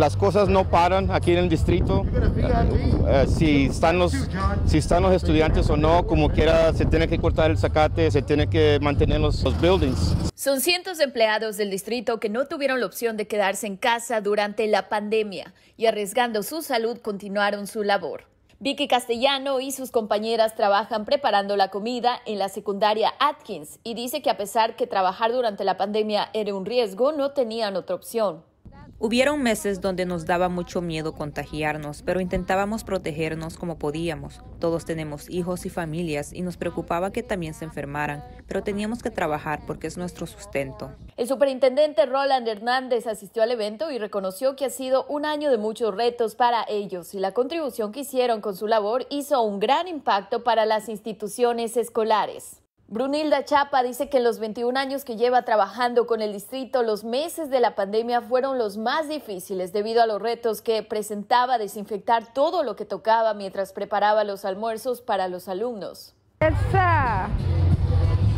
las cosas no paran aquí en el distrito. Eh, eh, si, están los, si están los estudiantes o no, como quiera, se tiene que cortar el zacate, se tiene que mantener los, los buildings. Son cientos de empleados del distrito que no tuvieron la opción de quedarse en casa durante la pandemia y arriesgando su salud continuaron su labor. Vicky Castellano y sus compañeras trabajan preparando la comida en la secundaria Atkins y dice que a pesar que trabajar durante la pandemia era un riesgo, no tenían otra opción. Hubieron meses donde nos daba mucho miedo contagiarnos, pero intentábamos protegernos como podíamos. Todos tenemos hijos y familias y nos preocupaba que también se enfermaran, pero teníamos que trabajar porque es nuestro sustento. El superintendente Roland Hernández asistió al evento y reconoció que ha sido un año de muchos retos para ellos y la contribución que hicieron con su labor hizo un gran impacto para las instituciones escolares. Brunilda Chapa dice que en los 21 años que lleva trabajando con el distrito, los meses de la pandemia fueron los más difíciles debido a los retos que presentaba desinfectar todo lo que tocaba mientras preparaba los almuerzos para los alumnos. Es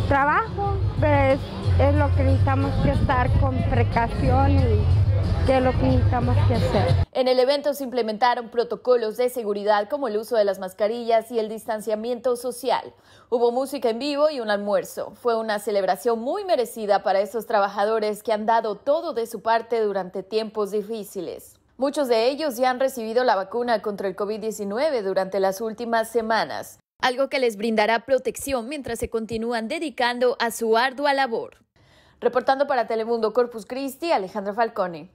trabajo, pues, es, lo que necesitamos que estar con precaución y lo que que hacer. En el evento se implementaron protocolos de seguridad como el uso de las mascarillas y el distanciamiento social. Hubo música en vivo y un almuerzo. Fue una celebración muy merecida para estos trabajadores que han dado todo de su parte durante tiempos difíciles. Muchos de ellos ya han recibido la vacuna contra el COVID-19 durante las últimas semanas, algo que les brindará protección mientras se continúan dedicando a su ardua labor. Reportando para Telemundo Corpus Christi, Alejandra Falcone.